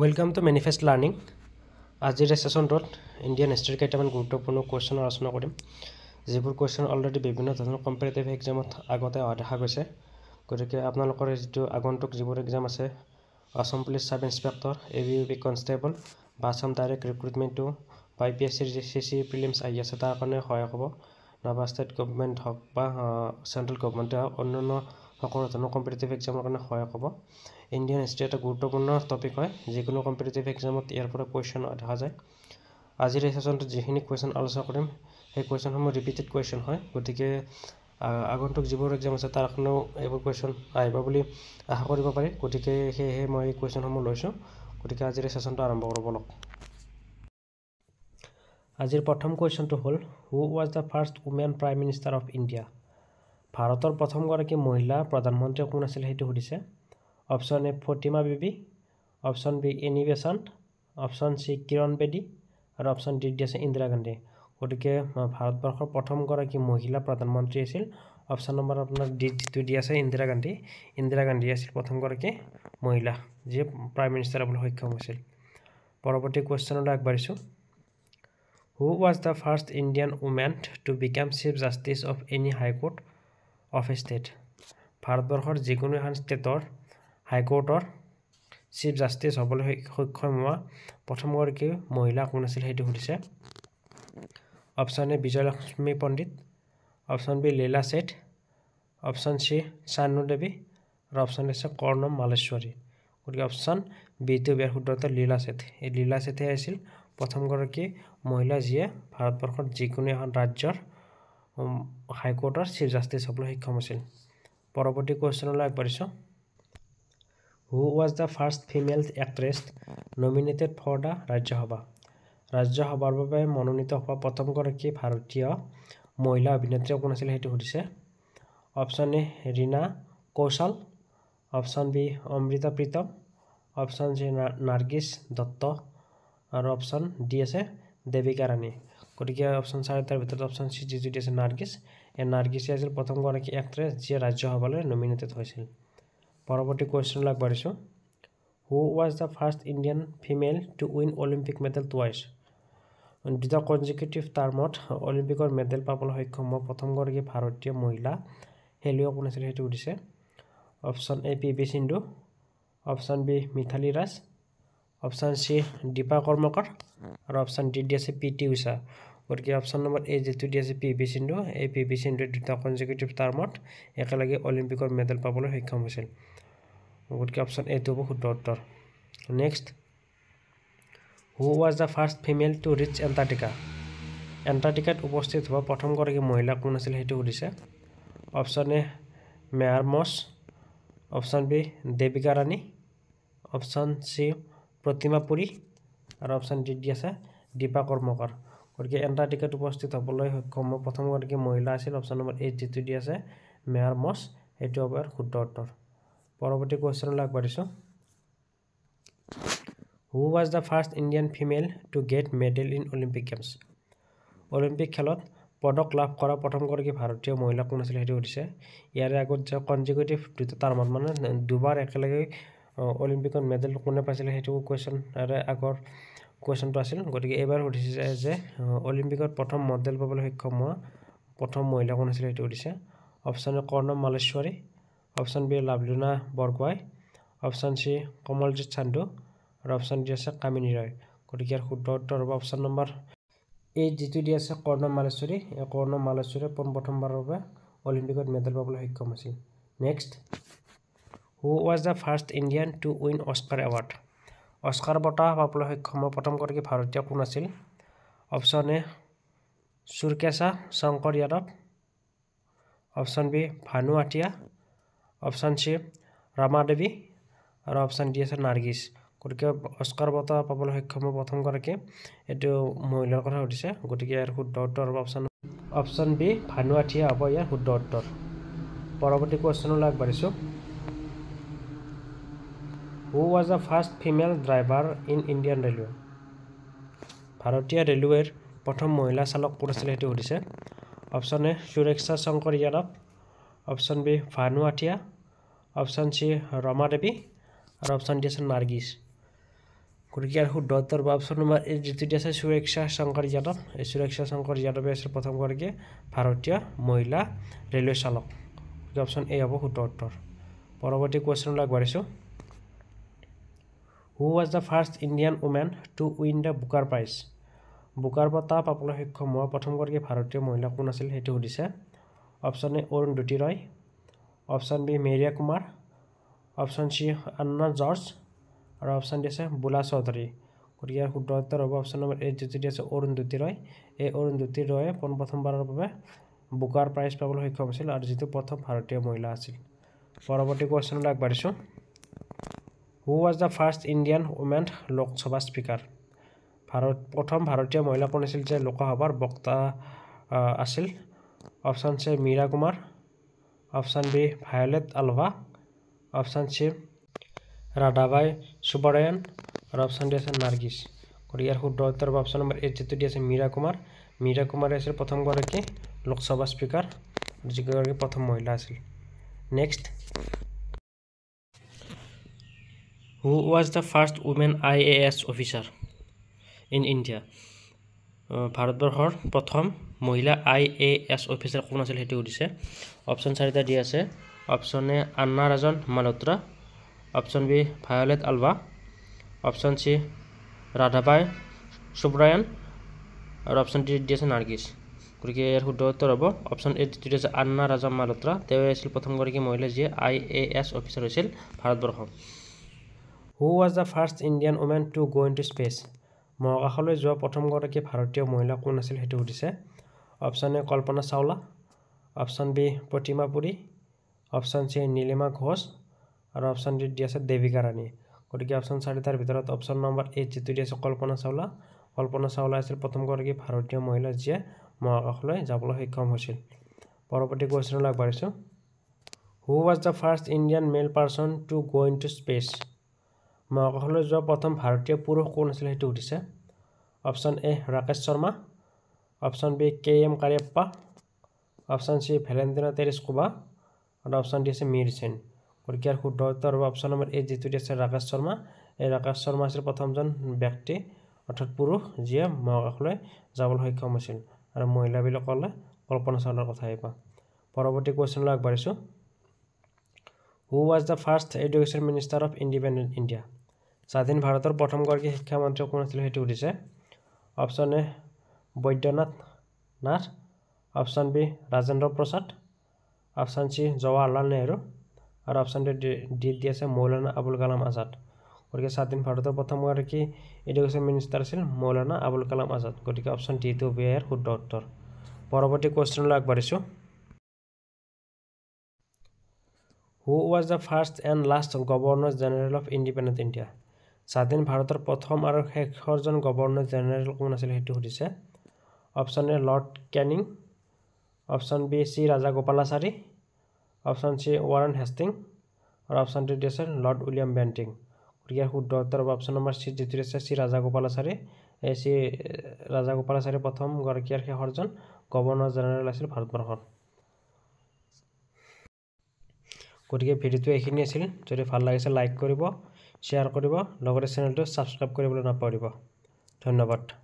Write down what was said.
Welcome to manifest learning আজিৰ ছেশ্যনটোত Indian হিষ্ট্ৰীৰ কেইটামান গুৰুত্বপূৰ্ণ কুৱেশ্যনৰ আলোচনা কৰিম যিবোৰ কুৱেশ্যন অলৰেডি বিভিন্ন ধৰণৰ কম্পিটেটিভ এক্সামত আগতে অহা দেখা গৈছে গতিকে আপোনালোকৰ যিটো আগন্তুক যিবোৰ এক্সাম আছে Assam police sub inspector A B U P constable বা আছাম ডাইৰেক্ট ৰিক্ৰুটমেণ্টটো বা পি এছ চিৰ যি চি চি প্ৰিলিমছ আহি আছে তাৰ কাৰণে সহায় হ'ব নাইবা ষ্টেট গভৰ্ণমেণ্ট হওক বা চেণ্ট্ৰেল গভৰ্ণমেণ্টে হওক অন্যান্য সকলো ধৰণৰ কম্পিটিটিভ এক্সামৰ কাৰণে সহায়ক হ'ব ইণ্ডিয়ান হিষ্ট্ৰী এটা গুৰুত্বপূৰ্ণ টপিক হয় যিকোনো কম্পিটিটিভ এক্সামত ইয়াৰ পৰা কুৱেশ্যন দেখা যায় আজিৰ এই ছেশ্যনটোত যিখিনি কুৱেশ্যন আলোচনা কৰিম সেই কুৱেশ্যনসমূহ ৰিপিটেড কুৱেশ্যন হয় গতিকে আগন্তুক যিবোৰ এক্সাম আছে তাৰ কাৰণেও এইবোৰ কুৱেশ্যন আহিব বুলি আশা কৰিব পাৰি গতিকে সেয়েহে মই এই কুৱেশ্যনসমূহ লৈছোঁ গতিকে আজিৰ এই ছেশ্যনটো আৰম্ভ কৰিব লওক আজিৰ প্ৰথম কুৱেশ্যনটো হ'ল who was the first women prime minister of India ভাৰতৰ প্ৰথমগৰাকী মহিলা প্ৰধানমন্ত্ৰী কোন আছিল সেইটো সুধিছে option A Fathima Beevi option B Annie Besant option C Kiran Bedi আৰু অপশ্যন ডি ডি আছে ইন্দিৰা গান্ধী গতিকে ভাৰতবৰ্ষৰ প্ৰথমগৰাকী মহিলা প্ৰধানমন্ত্ৰী আছিল অপশ্যন নম্বৰ আপোনাৰ ডি টু ডি আছে ইন্দিৰা গান্ধী ইন্দিৰা গান্ধী আছিল প্ৰথমগৰাকী মহিলা যিয়ে প্ৰাইম মিনিষ্টাৰ হ'বলৈ সক্ষম হৈছিল পৰৱৰ্তী কুৱেশ্যনলৈ আগবাঢ়িছোঁ who was the first Indian women to become chief justice of any high court of state ভাৰতবৰ্ষৰ যিকোনো এখন ষ্টেটৰ হাইকোৰ্টৰ চিফ জাষ্টিছ হ'বলৈ সক্ষম হোৱা প্ৰথমগৰাকী মহিলা কোন আছিল সেইটো সুধিছে option A Vijayalakshmi Pandit option B Leela Seth option C Chanu Devi আৰু অপশ্যন আছে কৰ্ণম মালেশ্বৰী গতিকে অপশ্যন বি বিটো বিয়াৰ শুদ্ধ লীলা চেঠ এই লীলা শেঠে আছিল প্ৰথমগৰাকী মহিলা যিয়ে ভাৰতবৰ্ষৰ যিকোনো এখন ৰাজ্যৰ হাইকোৰ্টৰ চিফ জাষ্টিছ হ'বলৈ সক্ষম আছিল পৰৱৰ্তী কুৱেশ্যনলৈ আগবাঢ়িছোঁ who was the first female actress nominated for the Rajya Sabha ৰাজ্যসভাৰ বাবে মনোনীত হোৱা প্ৰথমগৰাকী ভাৰতীয় মহিলা অভিনেত্ৰীয়ে কোন আছিল সেইটো সুধিছে option A Reena Kaushal option B Amrita Pritam option C Nargis Dutt আৰু অপশ্যন ডি আছে দেৱিকা ৰাণী গতিকে অপশ্যন চাৰে তাৰ ভিতৰত অপশ্যন চি যিটো আছে নাৰ্গিছ এই নাৰ্গিছে আছিল প্ৰথমগৰাকী এক্ট্ৰেছ যিয়ে ৰাজ্যসভালৈ নমিনেটেড হৈছিল পৰৱৰ্তী কুৱেশ্যনলৈ আগবাঢ়িছোঁ who was the first Indian female to win Olympic medal twice দুটা কনজিকিউটিভ টাৰ্মত অলিম্পিকৰ মেডেল পাবলৈ সক্ষম হোৱা প্ৰথমগৰাকী ভাৰতীয় মহিলা খেলুৱৈ কোন আছিল সেইটো সুধিছে option A P V Sindhu option B Mithali Raj option C Dipa Karmakar আৰু অপশ্যন ডি ডি আছে পি টি উষা গতিকে অপশ্যন নম্বৰ এ যিটো দিয়া আছে পি ভি সিন্ধু এই পি ভি সিন্ধুৱে দুটা কনজিকিউটিভ টাৰ্মত একেলগে অলিম্পিকৰ মেডেল পাবলৈ সক্ষম হৈছিল গতিকে অপশ্যন এটো হ'ব শুদ্ধ উত্তৰ next who was the first female to reach Antarctica এণ্টাৰ্টিকাত উপস্থিত হোৱা প্ৰথমগৰাকী মহিলা কোন আছিল সেইটো সুধিছে option A Meher Moos option B Devika Rani option C Pratima Puri আৰু অপশ্যন ডি দি আছে দীপা কৰ্মকৰ গতিকে এণ্টাৰ্টিকাত উপস্থিত হ'বলৈ সক্ষম প্ৰথমগৰাকী মহিলা আছিল অপশ্যন নম্বৰ এইট যিটো দি আছে মেয়াৰ মছ সেইটো হ'ব ইয়াৰ শুদ্ধ উত্তৰ পৰৱৰ্তী কুৱেশ্যনলৈ আগবাঢ়িছোঁ who was the first Indian female to get medal in Olympic games Olympic খেলত পদক লাভ কৰা প্ৰথমগৰাকী ভাৰতীয় মহিলা কোন আছিল সেইটো সুধিছে ইয়াৰে আগত যে কনজিকিউটিভ দুটা টাৰ্মত মানে দুবাৰ একেলগে অলিম্পিকত মেডেল কোনে পাইছিলে সেইটো কুৱেশ্যন ইয়াৰে আগৰ কুৱেশ্যনটো আছিল গতিকে এইবাৰ সুধিছে যে অলিম্পিকত প্ৰথম মডেল পাবলৈ সক্ষম হোৱা প্ৰথম মহিলা কোন আছিলে সেইটো সুধিছে option A Karnam Malleswari option B Lovlina Borgohain option C Kamaljit Sandhu আৰু অপশ্যন ডি আছে কামিনী ৰয় গতিকে ইয়াৰ শুদ্ধ উত্তৰ হ'ব অপশ্যন নম্বৰ এই যিটো দি আছে কৰ্ণম মালেশ্বৰী এই কৰ্ণম মালেশ্বৰীয়ে পোনপ্ৰথমবাৰৰ বাবে অলিম্পিকত মেডেল পাবলৈ সক্ষম হৈছিল next who was the first Indian to win Oscar award Oscar বঁটা পাবলৈ সক্ষমৰ প্ৰথমগৰাকী ভাৰতীয় কোন আছিল option A Surekha Shankar Yadav option B Bhanu Athaiya option C Rama Devi আৰু অপশ্যন ডি আছে নাৰ্গিছ গতিকে অস্কাৰ বঁটা পাবলৈ সক্ষমৰ প্ৰথমগৰাকী এইটো মহিলাৰ কথা সুধিছে গতিকে ইয়াৰ শুদ্ধ উত্তৰ হ'ব option option B Bhanu Athaiya হ'ব ইয়াৰ শুদ্ধ উত্তৰ পৰৱৰ্তী কুৱেশ্যনলৈ আগবাঢ়িছোঁ who was the first female driver in Indian railway ভাৰতীয় ৰেলৱেৰ প্ৰথম মহিলা চালক কোন আছিলে সেইটো সুধিছে option A Surekha Shankar Yadav option B Bhanu Athaiya option C Rama Devi আৰু অপশ্যন ডি আছে নাৰ্গিছ গতিকে ইয়াৰ শুদ্ধ উত্তৰ বা অপশ্যন নম্বৰ এই যিটো দিয়া আছে সুৰেক্ষা শংকৰ যাদৱ এই সুৰেক্ষা শংকৰ যাদৱে আছিল প্ৰথমগৰাকী ভাৰতীয় মহিলা ৰেলৱে চালক অপশ্যন এ হ'ব শুদ্ধ উত্তৰ পৰৱৰ্তী কুৱেশ্যনলৈ আগবাঢ়িছোঁ who was the first Indian women to win the Booker prize Booker বঁটা পাবলৈ সক্ষম হোৱা প্ৰথমগৰাকী ভাৰতীয় মহিলা কোন আছিল সেইটো সুধিছে option A Arundhati Roy option B Meira Kumar option C Anna George আৰু অপশ্যন ডি আছে বোলা চৌধুৰী গতিকে ইয়াৰ শুদ্ধ উত্তৰ হ'ব অপশ্যন নম্বৰ এইট যিটো আছে অৰুণ দ্যুতি ৰয় এই অৰুণ দ্যুতি ৰয়ে পোনপ্ৰথমবাৰৰ বাবে বুকাৰ প্ৰাইজ পাবলৈ সক্ষম হৈছিল আৰু যিটো প্ৰথম ভাৰতীয় মহিলা আছিল পৰৱৰ্তী কুৱেশ্যনলৈ আগবাঢ়িছোঁ who was the first Indian women Lok Sabha speaker Bharat প্ৰথম ভাৰতীয় মহিলা কোন আছিল যে লোকসভাৰ বক্তা আছিল option C Meira Kumar option B Violet Alva option C Radhabai Subbarayan আৰু অপশ্যন ডি আছে নাৰ্গিছ গতিকে ইয়াৰ শুদ্ধ উত্তৰ বা অপশ্যন নম্বৰ এইট যিটো দি আছে মীৰা কুমাৰ মীৰা কুমাৰে আছিল প্ৰথমগৰাকী লোকসভা স্পীকাৰ যিগৰাকী প্ৰথম মহিলা আছিল next who was the first woman IAS officer in India? ভাৰতবৰ্ষৰ প্ৰথম মহিলা আই এ এছ অফিচাৰ কোন আছিল সেইটো সুধিছে অপশ্যন চাৰিটা দি আছে option A Anna Rajan Malhotra option B Violet Alva option C Radhabai Subbarayan আৰু অপশ্যন ডি দি আছে নাৰ্গিছ গতিকে ইয়াৰ শুদ্ধ উত্তৰ হ'ব অপশ্যন এ দ্বিতীয়টো আছে আন্না ৰাজন মালহোত্ৰা তেওঁ আছিল প্ৰথমগৰাকী মহিলা যিয়ে আই এ এছ অফিচাৰ হৈছিল ভাৰতবৰ্ষৰ who was the first Indian women to go' in to space মহাকাশলৈ যোৱা প্ৰথমগৰাকী ভাৰতীয় মহিলা কোন আছিল সেইটো সুধিছে option A Kalpana Chawla option B Pratima Puri option C Nilima Ghosh আৰু অপশ্যন ডি দি আছে দেৱিকা ৰাণী গতিকে অপশ্যন চাৰিটাৰ ভিতৰত অপশ্যন নম্বৰ এইট যিটো দি আছে কল্পনা চাওলা কল্পনা চাওলা আছিল প্ৰথমগৰাকী ভাৰতীয় মহিলা যিয়ে মহাকাশলৈ যাবলৈ সক্ষম হৈছিল পৰৱৰ্তী কুৱেশ্যনলৈ আগবাঢ়িছোঁ who was the first Indian male person to go' in to space মহাকাশলৈ যোৱা প্ৰথম ভাৰতীয় পুৰুষ কোন আছিল সেইটো সুধিছে option A Rakesh Sharma option B K M Cariappa option C Valentina কোবা আৰু অপশ্যন ডি আছে মিৰ সেন গতিকে ইয়াৰ শুদ্ধ উত্তৰ হ'ব অপশ্যন নম্বৰ এ যিটো আছে ৰাকেশ শৰ্মা এই ৰাকেশ শৰ্মা আছিল প্ৰথমজন ব্যক্তি অৰ্থাৎ পুৰুষ যিয়ে মহাকাশলৈ যাবলৈ সক্ষম হৈছিল আৰু মহিলাবিলাকলৈ কল্পনা চাউলৰ কথা আহিব পৰৱৰ্তী কুৱেশ্যনলৈ আগবাঢ়িছোঁ who was the first education minister of independent India স্বাধীন ভাৰতৰ প্ৰথমগৰাকী শিক্ষামন্ত্ৰী কোন আছিল সেইটো সুধিছে option A Baidyanath Nath option B Rajendra Prasad option C Jawaharlal Nehru আৰু অপশ্যন ডি ডি দি আছে মৌলানা আবুল কালাম আজাদ গতিকে স্বাধীন ভাৰতৰ প্ৰথমগৰাকী এডুকেশ্যন মিনিষ্টাৰ আছিল মৌলানা আবুল কালাম আজাদ গতিকে অপশ্যন ডিটো বি ইয়াৰ শুদ্ধ উত্তৰ পৰৱৰ্তী কুৱেশ্যনলৈ আগবাঢ়িছোঁ who was the first and last governor general of independent India স্বাধীন ভাৰতৰ প্ৰথম আৰু শেষৰজন গৱৰ্ণৰ জেনেৰেল কোন আছিল সেইটো সুধিছে option A Lord Canning option B C Rajagopalachari option C Warren Hastings আৰু অপশ্যন টু আছে লৰ্ড উইলিয়াম বেণ্টিং গতিকে শুদ্ধ উত্তৰ অপশ্যন নম্বৰ চি যিটো আছে শ্ৰী ৰাজা গোপালাচাৰী এই চি ৰাজা গোপালাচাৰী প্ৰথমগৰাকী আৰু শেষৰজন গৱৰ্ণৰ জেনেৰেল আছিল ভাৰতবৰ্ষত গতিকে ভিডিঅ'টো এইখিনি আছিল যদি ভাল লাগিছে লাইক কৰিব শ্বেয়াৰ কৰিব লগতে চেনেলটো ছাবস্ক্ৰাইব কৰিবলৈ নাপাহৰিব ধন্যবাদ